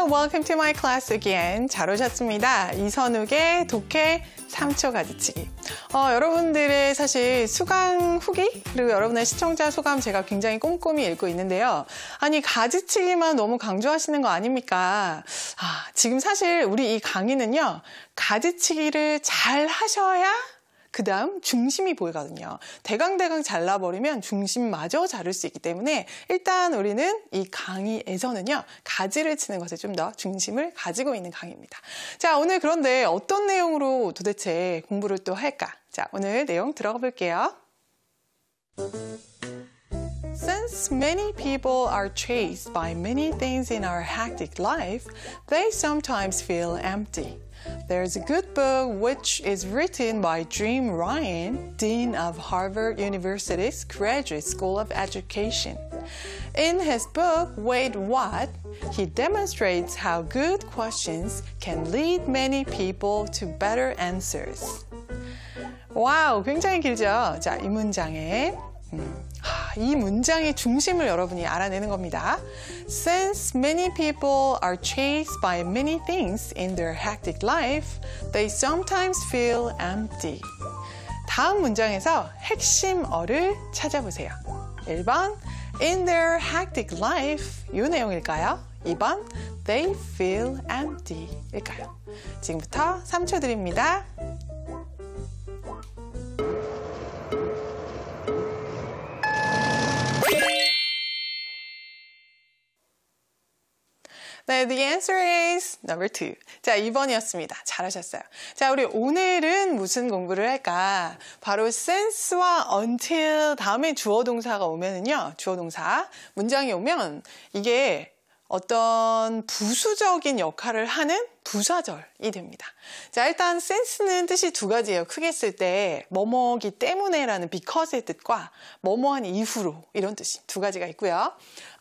Hello, welcome to my class again. 잘 오셨습니다. 이선욱의 독해 3초 가지치기. 어, 여러분들의 사실 수강 후기 그리고 여러분의 시청자 소감 제가 굉장히 꼼꼼히 읽고 있는데요. 아니 가지치기만 너무 강조하시는 거 아닙니까? 아, 지금 사실 우리 이 강의는요. 가지치기를 잘 하셔야 그 다음 중심이 보이거든요. 대강대강 잘라버리면 중심마저 자를 수 있기 때문에 일단 우리는 이 강의에서는요. 가지를 치는 것에 좀 더 중심을 가지고 있는 강의입니다. 자, 오늘 그런데 어떤 내용으로 도대체 공부를 또 할까? 자, 오늘 내용 들어가 볼게요. Since many people are chased by many things in our hectic life, they sometimes feel empty. There's a good book which is written by Jim Ryan, Dean of Harvard University's Graduate School of Education. In his book, Wait What? he demonstrates how good questions can lead many people to better answers. 와우, wow, 굉장히 길죠? 자, 이 문장에 이 문장의 중심을 여러분이 알아내는 겁니다. Since many people are chased by many things in their hectic life, they sometimes feel empty. 다음 문장에서 핵심어를 찾아보세요. 1번 In their hectic life 이 내용일까요? 2번 They feel empty일까요? 지금부터 3초 드립니다. 네, the answer is number two. 자, 2번이었습니다. 잘하셨어요. 자, 우리 오늘은 무슨 공부를 할까? 바로 sense와 until 다음에 주어 동사가 오면은요. 주어 동사 문장이 오면 이게 어떤 부수적인 역할을 하는 부사절이 됩니다. 자, 일단 센스는 뜻이 두 가지예요. 크게 쓸 때 뭐뭐기 때문에라는 because의 뜻과 뭐뭐한 이후로 이런 뜻이 두 가지가 있고요.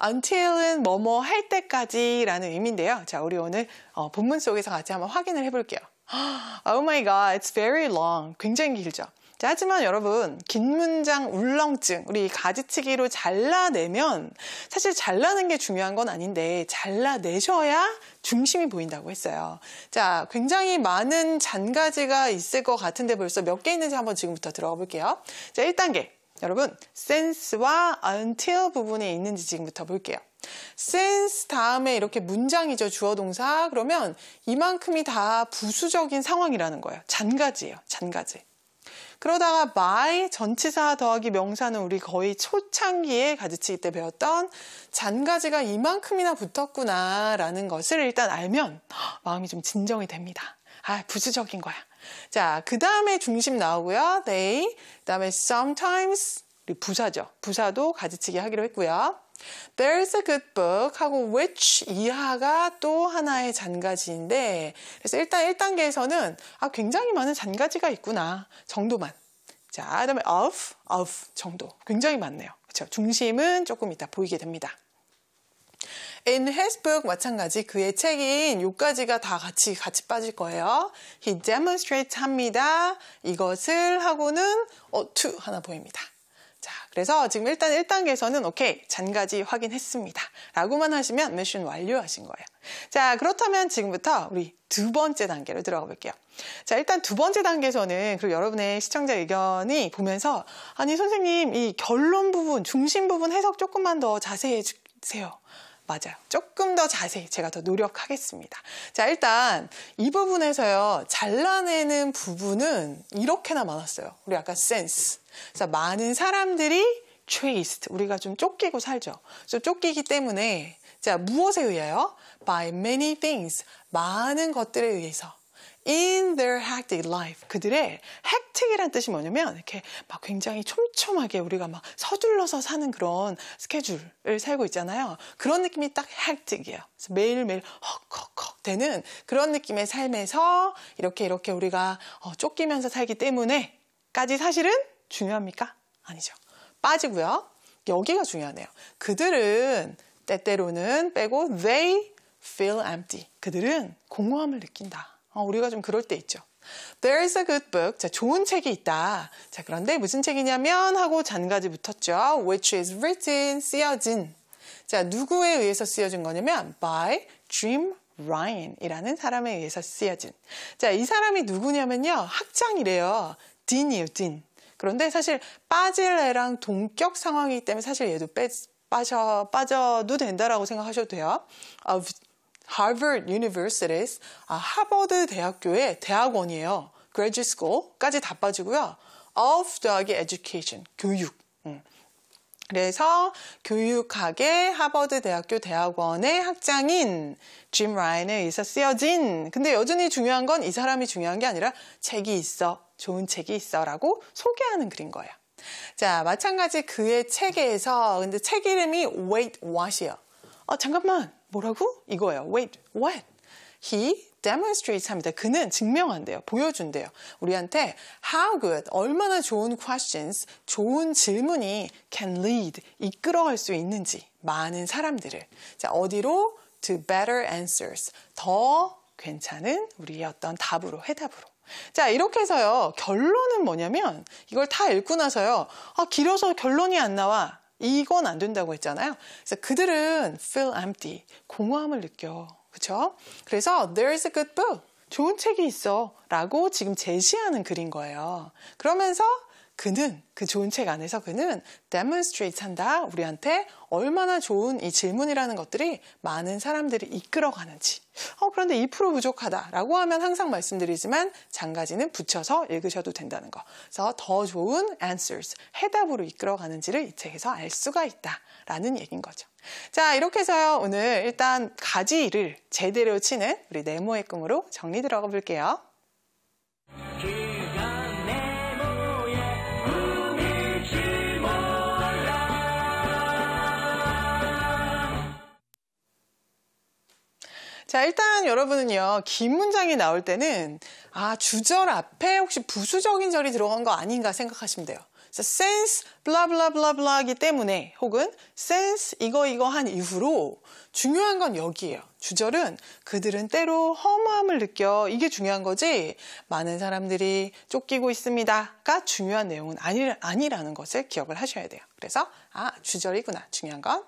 until은 뭐뭐 할 때까지라는 의미인데요. 자, 우리 오늘 어, 본문 속에서 같이 한번 확인을 해볼게요. Oh my god, it's very long. 굉장히 길죠. 하지만 여러분 긴 문장 울렁증 우리 가지치기로 잘라내면 사실 잘라는 게 중요한 건 아닌데 잘라내셔야 중심이 보인다고 했어요. 자, 굉장히 많은 잔가지가 있을 것 같은데 벌써 몇 개 있는지 한번 지금부터 들어가 볼게요. 자, 1단계. 여러분, sense와 until 부분에 있는지 지금부터 볼게요. since 다음에 이렇게 문장이죠. 주어 동사. 그러면 이만큼이 다 부수적인 상황이라는 거예요. 잔가지예요. 잔가지. 그러다가 마의 전치사 더하기 명사는 우리 거의 초창기에 가르치기때 배웠던 잔가지가 이만큼이나 붙었구나라는 것을 일단 알면 마음이 좀 진정이 됩니다. 아, 부수적인 거야. 자, 그 다음에 중심 나오고요. they, 그 다음에 sometimes, 부사죠. 부사도 가지치기 하기로 했고요. There's a good book 하고 which 이하가 또 하나의 잔가지인데 그래서 일단 1단계에서는 아 굉장히 많은 잔가지가 있구나 정도만 자 그다음에 of, of 정도 굉장히 많네요 그렇죠 중심은 조금 이따 보이게 됩니다 In his book 마찬가지 그의 책인 요까지가다 같이 같이 빠질 거예요. He demonstrates 합니다. 이것을 하고는 어, to 하나 보입니다. 그래서 지금 일단 1단계에서는 오케이, 잔가지 확인했습니다. 라고만 하시면 메쉬는 완료하신 거예요. 자, 그렇다면 지금부터 우리 두 번째 단계로 들어가 볼게요. 자, 일단 두 번째 단계에서는 그리고 여러분의 시청자 의견이 보면서 아니 선생님 이 결론 부분, 중심 부분 해석 조금만 더 자세히 해주세요. 맞아요. 조금 더 자세히 제가 더 노력하겠습니다. 자, 일단 이 부분에서요. 잘라내는 부분은 이렇게나 많았어요. 우리 아까 센스, 그래서 많은 사람들이 chased 우리가 좀 쫓기고 살죠. 좀 쫓기기 때문에 자 무엇에 의하여 by many things 많은 것들에 의해서 in their hectic life. 그들의 hectic이란 뜻이 뭐냐면 이렇게 막 굉장히 촘촘하게 우리가 막 서둘러서 사는 그런 스케줄을 살고 있잖아요. 그런 느낌이 딱 hectic이에요. 매일매일 헉헉헉 되는 그런 느낌의 삶에서 이렇게 이렇게 우리가 어, 쫓기면서 살기 때문에 까지 사실은 중요합니까? 아니죠. 빠지고요. 여기가 중요하네요. 그들은 때때로는 빼고 they feel empty. 그들은 공허함을 느낀다. 어, 우리가 좀 그럴 때 있죠. There is a good book. 자, 좋은 책이 있다. 자, 그런데 무슨 책이냐면 하고 잔가지 붙었죠. Which is written, 쓰여진. 자, 누구에 의해서 쓰여진 거냐면 by Jim Ryan이라는 사람에 의해서 쓰여진. 자, 이 사람이 누구냐면요. 학장이래요. 딘이에요, 딘. 그런데 사실 빠질 애랑 동격 상황이기 때문에 사실 얘도 빼, 빠져, 빠져도 된다라고 생각하셔도 돼요. Of Harvard Universities, 아, 하버드 대학교의 대학원이에요. Graduate School까지 다 빠지고요. Of 더하기 Education, 교육. 음. 그래서 교육학의 하버드 대학교 대학원의 학장인 짐 라인에 의해서 쓰여진 근데 여전히 중요한 건 이 사람이 중요한 게 아니라 책이 있어 좋은 책이 있어라고 소개하는 글인 거예요. 자, 마찬가지 그의 책에서 근데 책 이름이 Wait What이요. 아, 어, 잠깐만. 뭐라고? 이거예요. Wait What? He demonstrates 합니다. 그는 증명한대요. 보여준대요. 우리한테 how good, 얼마나 좋은 questions, 좋은 질문이 can lead, 이끌어갈 수 있는지 많은 사람들을 자, 어디로? to better answers, 더 괜찮은 우리의 어떤 답으로, 해답으로. 자, 이렇게 해서요. 결론은 뭐냐면 이걸 다 읽고 나서요. 아, 길어서 결론이 안 나와. 이건 안 된다고 했잖아요. 그래서 그들은 feel empty, 공허함을 느껴. 그렇죠? 그래서 there's a good book, 좋은 책이 있어 라고 지금 제시하는 글인 거예요. 그러면서 그는 그 좋은 책 안에서 그는 demonstrate 한다. 우리한테 얼마나 좋은 이 질문이라는 것들이 많은 사람들이 이끌어가는지. 어, 그런데 2% 부족하다라고 하면 항상 말씀드리지만 장가지는 붙여서 읽으셔도 된다는 거. 그래서 더 좋은 answers, 해답으로 이끌어가는지를 이 책에서 알 수가 있다라는 얘긴 거죠. 자, 이렇게 해서요. 오늘 일단 가지를 제대로 치는 우리 네모의 꿈으로 정리 들어가 볼게요. 자, 일단 여러분은요, 긴 문장이 나올 때는, 아, 주절 앞에 혹시 부수적인 절이 들어간 거 아닌가 생각하시면 돼요. 그래서 since 블라블라블라블라기 때문에 혹은 since 이거 이거 한 이후로 중요한 건 여기예요. 주절은 그들은 때로 허무함을 느껴 이게 중요한 거지 많은 사람들이 쫓기고 있습니다가 중요한 내용은 아니, 아니라는 것을 기억을 하셔야 돼요. 그래서 아 주절이구나 중요한 건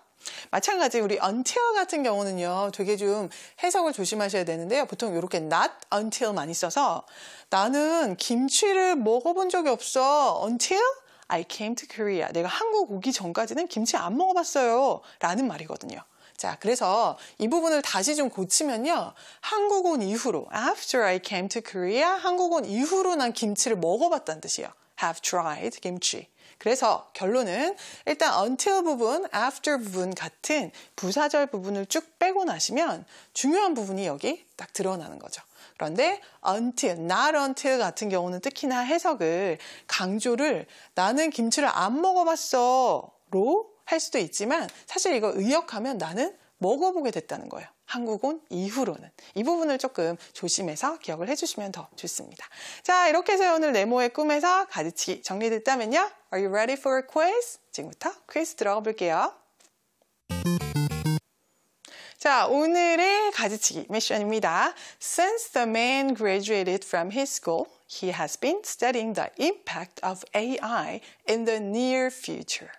마찬가지 우리 until 같은 경우는요. 되게 좀 해석을 조심하셔야 되는데요. 보통 이렇게 not until 많이 써서 나는 김치를 먹어본 적이 없어. until I came to Korea. 내가 한국 오기 전까지는 김치 안 먹어봤어요. 라는 말이거든요. 자, 그래서 이 부분을 다시 좀 고치면요. 한국 온 이후로, after I came to Korea, 한국 온 이후로 난 김치를 먹어봤다는 뜻이에요. have tried 김치. 그래서 결론은 일단 until 부분, after 부분 같은 부사절 부분을 쭉 빼고 나시면 중요한 부분이 여기 딱 드러나는 거죠. 그런데 until, not until 같은 경우는 특히나 해석을 강조를 나는 김치를 안 먹어봤어 로할 수도 있지만 사실 이거 의역하면 나는 먹어보게 됐다는 거예요. 한국온 이후로는 이 부분을 조금 조심해서 기억을 해주시면 더 좋습니다. 자 이렇게 해서 오늘 네모의 꿈에서 가르치기 정리됐다면요. Are you ready for a quiz? 지금부터 퀴즈 들어가 볼게요. 자, 오늘의 가지치기 미션입니다. Since the man graduated from his school, he has been studying the impact of AI in the near future.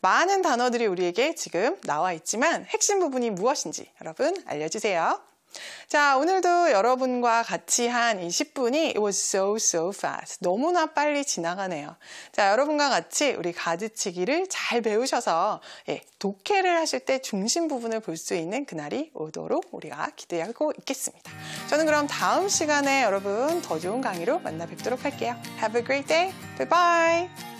많은 단어들이 우리에게 지금 나와 있지만 핵심 부분이 무엇인지 여러분 알려주세요. 자, 오늘도 여러분과 같이 한 이 10분이 it was so so fast. 너무나 빨리 지나가네요. 자, 여러분과 같이 우리 가드치기를잘 배우셔서 예, 독해를 하실 때 중심 부분을 볼 수 있는 그날이 오도록 우리가 기대하고 있겠습니다. 저는 그럼 다음 시간에 여러분 더 좋은 강의로 만나 뵙도록 할게요. Have a great day. Bye bye.